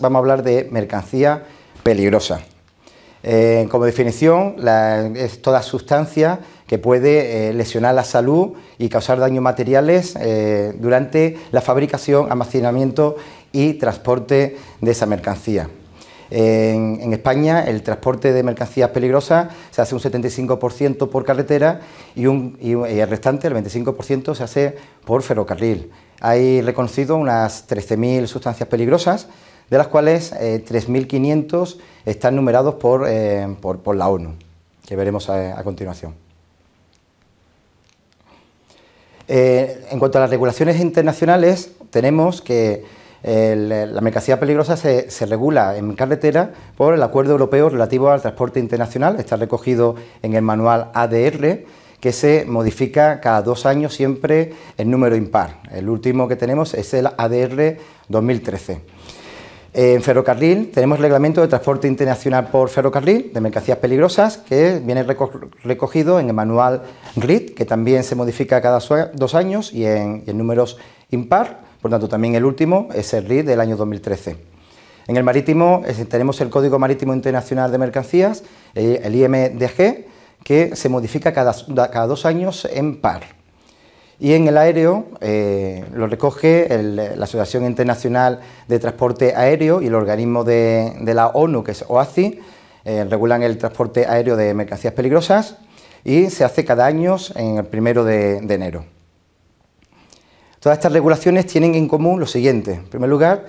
Vamos a hablar de mercancía peligrosa. Eh, como definición, es toda sustancia que puede eh, lesionar la salud y causar daños materiales eh, durante la fabricación, almacenamiento y transporte de esa mercancía. En, España el transporte de mercancías peligrosas se hace un 75% por carretera y, y el restante, el 25%, se hace por ferrocarril. Hay reconocido unas 13.000 sustancias peligrosas de las cuales 3.500 eh, están numerados eh, por, la ONU, que veremos a, continuación. Eh, en cuanto a las regulaciones internacionales, tenemos que la mercancía peligrosa se, se, regula en carretera por el Acuerdo Europeo relativo al transporte internacional, está recogido en el manual ADR, que se modifica cada dos años siempre en número impar. El último que tenemos es el ADR 2013. Eh, en ferrocarril tenemos el reglamento de transporte internacional por ferrocarril de mercancías peligrosas que viene recogido en el manual RIT, que también se modifica cada dos años y en, números impar, por tanto también el último es el RIT del año 2013. En el marítimo tenemos el Código Marítimo Internacional de Mercancías, eh, el IMDG, que se modifica cada dos años en par y en el aéreo eh, lo recoge la Asociación Internacional de Transporte Aéreo y el organismo de, la ONU, que es OACI, eh, regulan el transporte aéreo de mercancías peligrosas y se hace cada año en el primero de, enero. Todas estas regulaciones tienen en común lo siguiente. En primer lugar,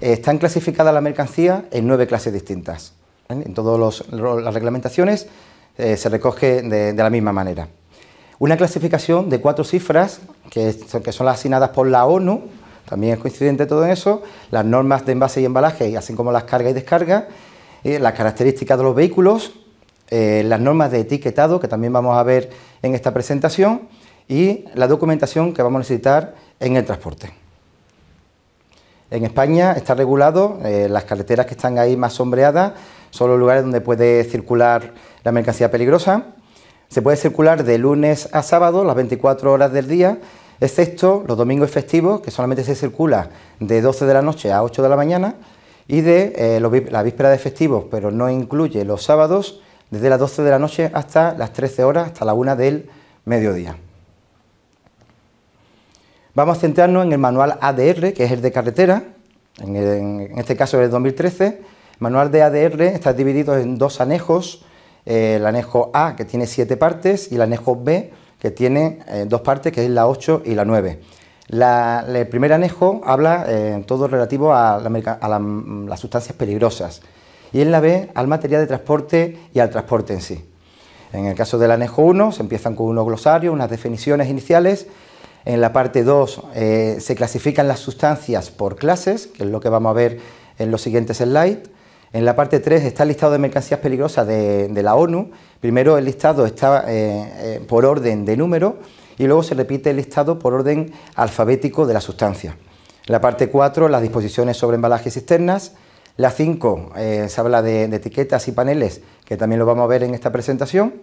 eh, están clasificadas las mercancías en nueve clases distintas. En todas las reglamentaciones se recoge de la misma manera. Una clasificación de cuatro cifras que son, las asignadas por la ONU, también es coincidente todo en eso, las normas de envase y embalaje, así como las cargas y descargas, las características de los vehículos, eh, las normas de etiquetado, que también vamos a ver en esta presentación, y la documentación que vamos a necesitar en el transporte. En España está regulado, eh, las carreteras que están ahí más sombreadas son los lugares donde puede circular la mercancía peligrosa, se puede circular de lunes a sábado, las 24 horas del día, excepto los domingos festivos, que solamente se circula de 12 de la noche a 8 de la mañana, y de eh, la víspera de festivos, pero no incluye los sábados, desde las 12 de la noche hasta las 13 horas, hasta la 1 del mediodía. Vamos a centrarnos en el manual ADR, que es el de carretera, en, este caso el 2013. El manual de ADR está dividido en dos anejos eh, el anejo A, que tiene siete partes, y el anejo B, que tiene eh, dos partes, que es la 8 y la 9. el primer anejo habla eh, en todo relativo a, mm, las sustancias peligrosas y en la B al material de transporte y al transporte en sí. En el caso del anejo 1 se empiezan con unos glosarios, unas definiciones iniciales. En la parte 2 se clasifican las sustancias por clases, que es lo que vamos a ver en los siguientes slides. En la parte 3 está el listado de mercancías peligrosas de, la ONU. Primero el listado está eh, eh, por orden de número y luego se repite el listado por orden alfabético de la sustancia. En la parte 4, las disposiciones sobre embalajes y cisternas. La 5, eh, se habla de, etiquetas y paneles, que también lo vamos a ver en esta presentación.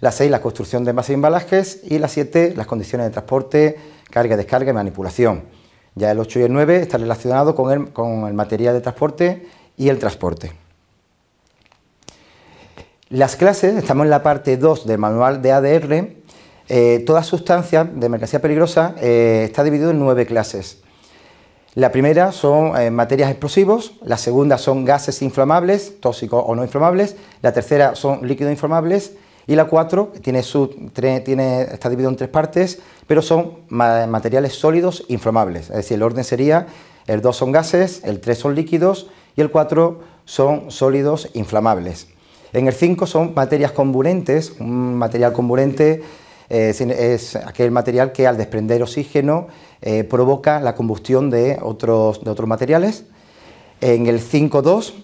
La 6, la construcción de envases y embalajes. Y la 7, las condiciones de transporte, carga, descarga y manipulación. Ya el 8 y el 9 están relacionados con el, con el material de transporte y el transporte. Las clases, estamos en la parte 2 del manual de ADR, eh, toda sustancia de mercancía peligrosa eh, está dividido en nueve clases. La primera son eh, materias explosivos, la segunda son gases inflamables, tóxicos o no inflamables, la tercera son líquidos inflamables y la cuatro tiene su, tiene, está dividido en tres partes, pero son materiales sólidos inflamables. Es decir, el orden sería, el 2 son gases, el 3 son líquidos y el 4 son sólidos inflamables. En el 5 son materias comburentes, un material comburente eh, es, aquel material que al desprender oxígeno eh, provoca la combustión de otros, materiales. En el 5.2,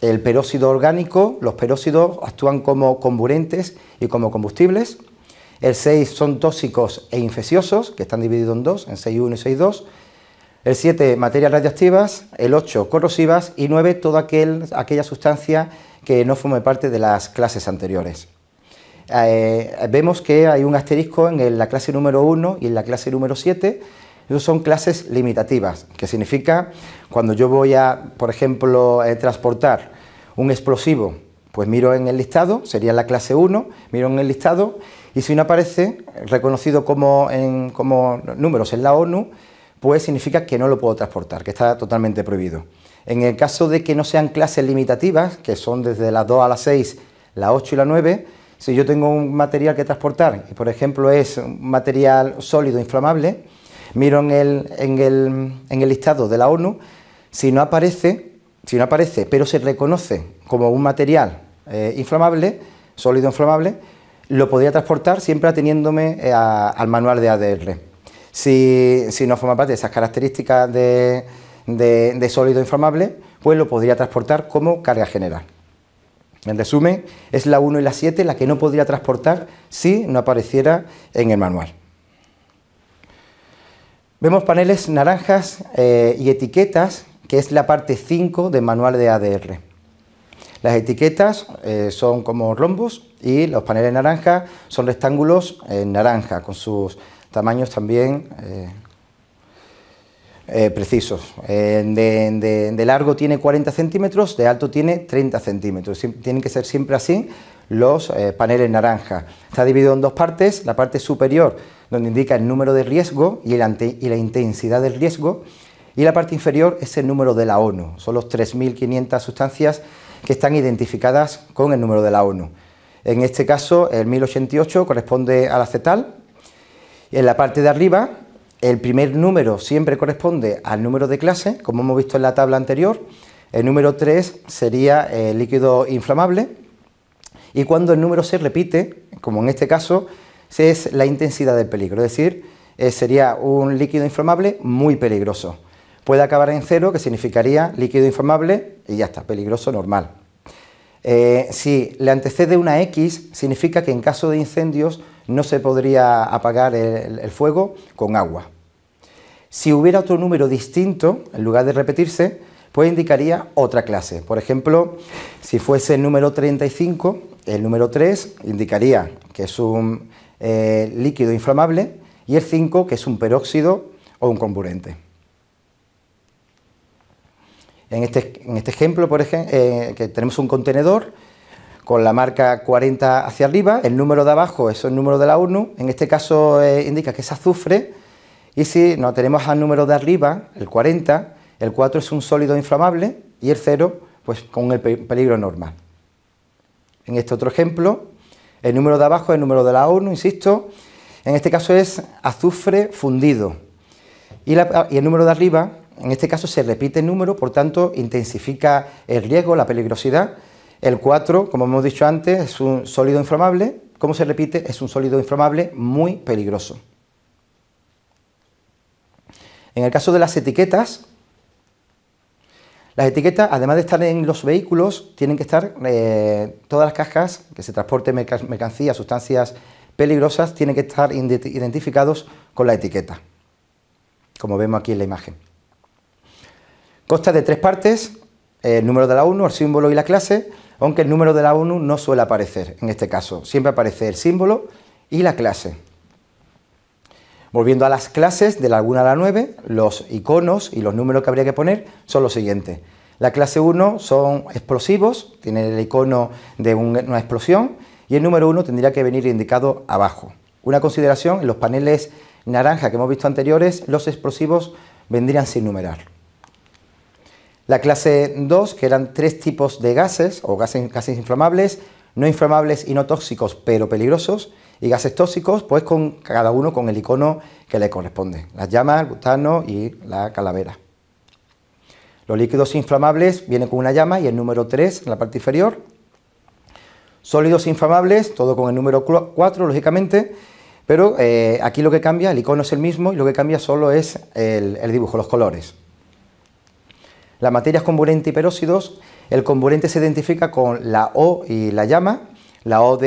el peróxido orgánico, los peróxidos actúan como comburentes y como combustibles. El 6 son tóxicos e infecciosos, que están divididos en dos, en 6.1 y 6.2. El 7, materias radiactivas... El 8, corrosivas. Y 9, toda aquella sustancia que no forme parte de las clases anteriores. Eh, vemos que hay un asterisco en la clase número 1 y en la clase número 7. ...esos son clases limitativas, que significa cuando yo voy a, por ejemplo, eh, transportar un explosivo, pues miro en el listado, sería la clase 1, miro en el listado y si no aparece, reconocido como números en la ONU, pues significa que no lo puedo transportar, que está totalmente prohibido. En el caso de que no sean clases limitativas, que son desde las 2 a las 6, las 8 y las 9, si yo tengo un material que transportar, y por ejemplo es un material sólido inflamable, miro en el, listado de la ONU, si no aparece, si no aparece, pero se reconoce como un material eh, inflamable, sólido inflamable, lo podría transportar siempre ateniéndome eh, al manual de ADR. Si, no forma parte de esas características de, sólido inflamable, pues lo podría transportar como carga general. En resumen, es la 1 y la 7 la que no podría transportar si no apareciera en el manual. Vemos paneles naranjas eh, y etiquetas, que es la parte 5 del manual de ADR. Las etiquetas eh, son como rombos y los paneles naranjas son rectángulos en eh, naranja, con sus tamaños también eh, eh, precisos. de, largo tiene 40 centímetros, de alto tiene 30 centímetros. tienen que ser siempre así los eh, paneles naranja. Está dividido en dos partes, la parte superior donde indica el número de riesgo y, y la intensidad del riesgo, y la parte inferior es el número de la ONU. Son los 3.500 sustancias que están identificadas con el número de la ONU. En este caso, el 1088 corresponde al acetal, en la parte de arriba, el primer número siempre corresponde al número de clase, como hemos visto en la tabla anterior. El número 3 sería el líquido inflamable. Y cuando el número se repite, como en este caso, es la intensidad del peligro. Es decir, eh, sería un líquido inflamable muy peligroso. Puede acabar en cero, que significaría líquido inflamable y ya está, peligroso normal. Eh, si le antecede una X, significa que en caso de incendios no se podría apagar el, fuego con agua. Si hubiera otro número distinto, en lugar de repetirse, pues indicaría otra clase. Por ejemplo, si fuese el número 35, el número 3 indicaría que es un eh, líquido inflamable y el 5 que es un peróxido o un comburente. En este, este ejemplo, por ejemplo, eh, que tenemos un contenedor con la marca 40 hacia arriba, el número de abajo es el número de la ONU... en este caso eh, indica que es azufre, y si nos tenemos al número de arriba, el 40, el 4 es un sólido inflamable y el 0, pues con el peligro normal. En este otro ejemplo, el número de abajo es el número de la ONU, insisto, en este caso es azufre fundido, y, ah, y el número de arriba, en este caso se repite el número, por tanto intensifica el riesgo, la peligrosidad, el 4, como hemos dicho antes, es un sólido inflamable. Como se repite, es un sólido inflamable muy peligroso. En el caso de las etiquetas, las etiquetas, además de estar en los vehículos, tienen que estar eh, todas las cajas que se transporten mercancías, sustancias peligrosas, tienen que estar identificados con la etiqueta, como vemos aquí en la imagen. Consta de tres partes, eh, el número de la 1, el símbolo y la clase, aunque el número de la ONU no suele aparecer en este caso, siempre aparece el símbolo y la clase. Volviendo a las clases, de la 1 a la 9, los iconos y los números que habría que poner son los siguientes. La clase 1 son explosivos, tiene el icono de una explosión, y el número 1 tendría que venir indicado abajo. Una consideración, en los paneles naranja que hemos visto anteriores, los explosivos vendrían sin numerar. La clase 2, que eran tres tipos de gases o gases, inflamables, no inflamables y no tóxicos, pero peligrosos, y gases tóxicos, pues con cada uno con el icono que le corresponde, las llamas, el butano y la calavera. Los líquidos inflamables vienen con una llama y el número 3 en la parte inferior. Sólidos inflamables, todo con el número 4, lógicamente, pero eh, aquí lo que cambia, el icono es el mismo y lo que cambia solo es el, el dibujo, los colores. Las materias comburentes y peróxidos, el comburente se identifica con la O y la llama, la O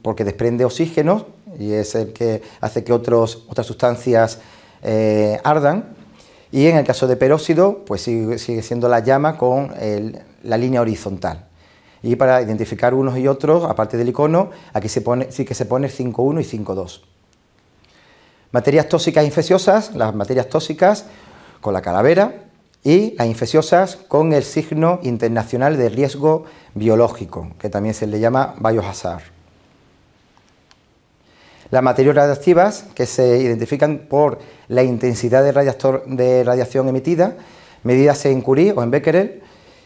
porque desprende oxígeno y es el que hace que otras sustancias eh, ardan. Y en el caso de peróxido, pues sigue, siendo la llama con la línea horizontal. Y para identificar unos y otros, aparte del icono, aquí se pone, sí que se pone 5.1 y 5.2. Materias tóxicas e infecciosas, las materias tóxicas con la calavera, y las infecciosas con el signo internacional de riesgo biológico, que también se le llama biohazard. Las materias radiactivas que se identifican por la intensidad de, radiación emitida, medidas en Curie o en Becquerel,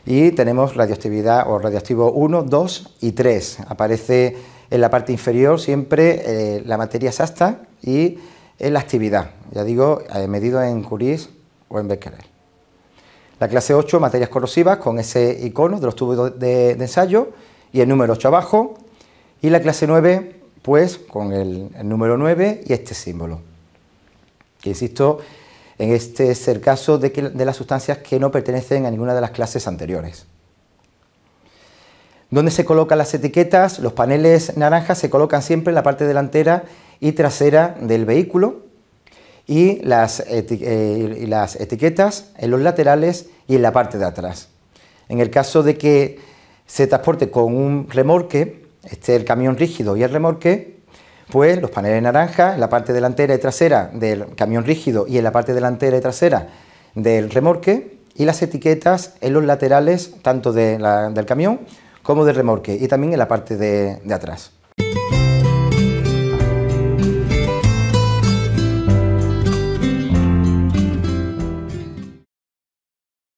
y tenemos radioactividad o radioactivo 1, 2 y 3. Aparece en la parte inferior siempre eh, la materia exacta y la actividad, ya digo, eh, medido en Curie o en Becquerel. La clase 8, materias corrosivas, con ese icono de los tubos de, ensayo y el número 8 abajo. Y la clase 9, pues con el, número 9 y este símbolo. Que insisto, en este es el caso de, de las sustancias que no pertenecen a ninguna de las clases anteriores. Donde se colocan las etiquetas? Los paneles naranjas se colocan siempre en la parte delantera y trasera del vehículo y las, eh, y las etiquetas en los laterales y en la parte de atrás. En el caso de que se transporte con un remolque, esté el camión rígido y el remolque, pues los paneles naranja en la parte delantera y trasera del camión rígido y en la parte delantera y trasera del remorque y las etiquetas en los laterales tanto del camión como del remorque y también en la parte de, de atrás.